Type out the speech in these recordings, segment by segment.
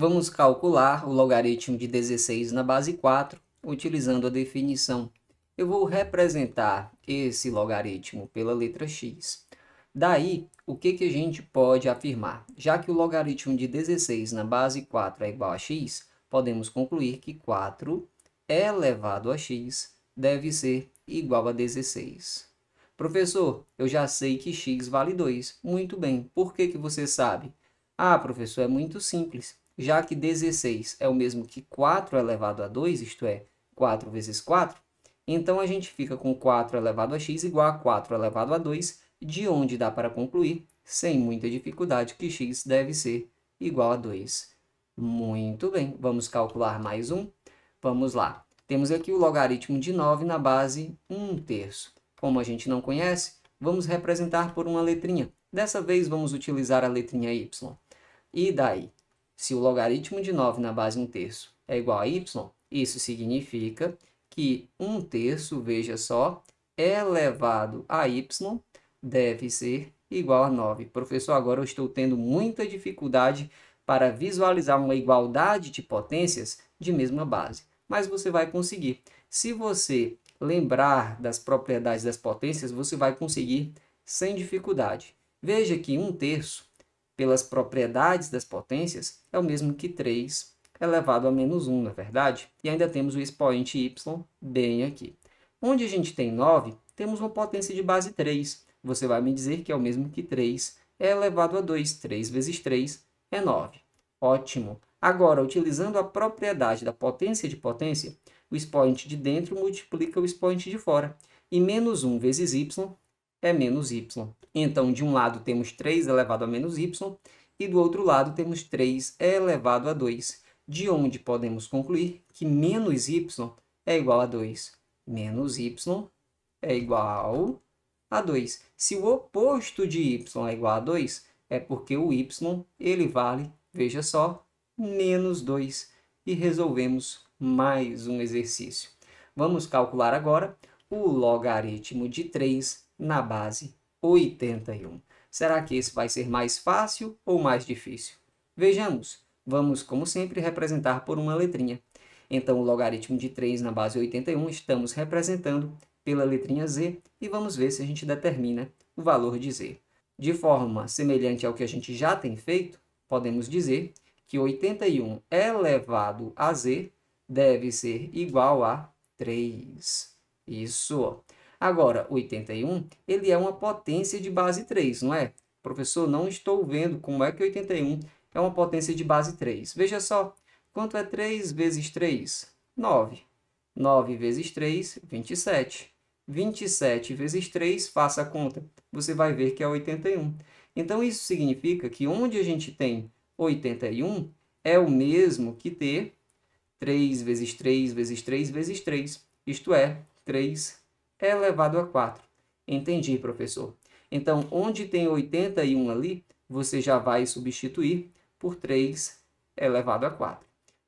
Vamos calcular o logaritmo de 16 na base 4 utilizando a definição. Eu vou representar esse logaritmo pela letra x. Daí, o que, que a gente pode afirmar? Já que o logaritmo de 16 na base 4 é igual a x, podemos concluir que 4 elevado a x deve ser igual a 16. Professor, eu já sei que x vale 2. Muito bem, por que, que você sabe? Ah, professor, é muito simples já que 16 é o mesmo que 4 elevado a 2, isto é, 4 vezes 4, então a gente fica com 4 elevado a x igual a 4 elevado a 2, de onde dá para concluir, sem muita dificuldade, que x deve ser igual a 2. Muito bem, vamos calcular mais um. Vamos lá. Temos aqui o logaritmo de 9 na base 1 terço. Como a gente não conhece, vamos representar por uma letrinha. Dessa vez, vamos utilizar a letrinha y. E daí? Se o logaritmo de 9 na base 1 terço é igual a y, isso significa que 1 terço, veja só, elevado a y deve ser igual a 9. Professor, agora eu estou tendo muita dificuldade para visualizar uma igualdade de potências de mesma base. Mas você vai conseguir. Se você lembrar das propriedades das potências, você vai conseguir sem dificuldade. Veja que 1 terço pelas propriedades das potências é o mesmo que 3 elevado a menos 1, não é verdade? E ainda temos o expoente y bem aqui. Onde a gente tem 9, temos uma potência de base 3. Você vai me dizer que é o mesmo que 3 elevado a 2. 3 vezes 3 é 9. Ótimo! Agora, utilizando a propriedade da potência de potência, o expoente de dentro multiplica o expoente de fora. E menos 1 vezes y é menos y. Então, de um lado temos 3 elevado a menos y e do outro lado temos 3 elevado a 2, de onde podemos concluir que menos y é igual a 2. Menos y é igual a 2. Se o oposto de y é igual a 2, é porque o y ele vale, veja só, menos 2. E resolvemos mais um exercício. Vamos calcular agora o logaritmo de 3 na base 81. Será que isso vai ser mais fácil ou mais difícil? Vejamos. Vamos, como sempre, representar por uma letrinha. Então, o logaritmo de 3 na base 81 estamos representando pela letrinha z e vamos ver se a gente determina o valor de z. De forma semelhante ao que a gente já tem feito, podemos dizer que 81 elevado a z deve ser igual a 3. Isso. Agora, 81, ele é uma potência de base 3, não é? Professor, não estou vendo como é que 81 é uma potência de base 3. Veja só, quanto é 3 vezes 3? 9. 9 vezes 3, 27. 27 vezes 3, faça a conta, você vai ver que é 81. Então, isso significa que onde a gente tem 81 é o mesmo que ter 3 vezes 3 vezes 3 vezes 3, isto é, 3 elevado é a 4. Entendi, professor. Então, onde tem 81 ali, você já vai substituir por 3 elevado é a 4.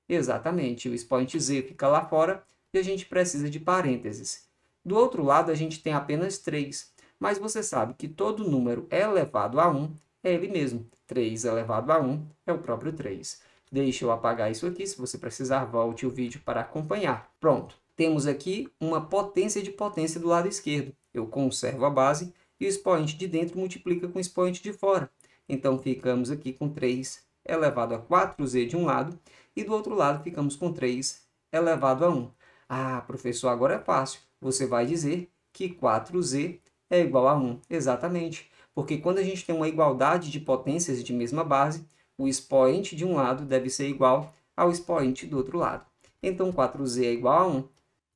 Exatamente, o expoente z fica lá fora e a gente precisa de parênteses. Do outro lado, a gente tem apenas 3, mas você sabe que todo número elevado é a 1 é ele mesmo. 3 elevado a 1 é o próprio 3. Deixa eu apagar isso aqui, se você precisar, volte o vídeo para acompanhar. Pronto temos aqui uma potência de potência do lado esquerdo. Eu conservo a base e o expoente de dentro multiplica com o expoente de fora. Então, ficamos aqui com 3 elevado a 4z de um lado e do outro lado ficamos com 3 elevado a 1. Ah, professor, agora é fácil. Você vai dizer que 4z é igual a 1. Exatamente, porque quando a gente tem uma igualdade de potências de mesma base, o expoente de um lado deve ser igual ao expoente do outro lado. Então, 4z é igual a 1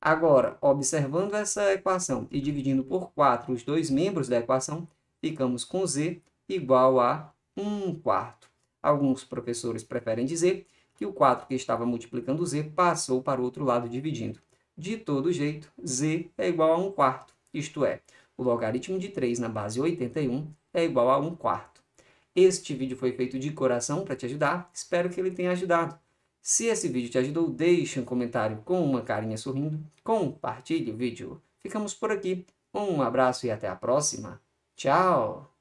Agora, observando essa equação e dividindo por 4 os dois membros da equação, ficamos com Z igual a 1 quarto. Alguns professores preferem dizer que o 4 que estava multiplicando Z passou para o outro lado dividindo. De todo jeito, Z é igual a 1 quarto, isto é, o logaritmo de 3 na base 81 é igual a 1 quarto. Este vídeo foi feito de coração para te ajudar, espero que ele tenha ajudado. Se esse vídeo te ajudou, deixe um comentário com uma carinha sorrindo, compartilhe o vídeo. Ficamos por aqui. Um abraço e até a próxima. Tchau!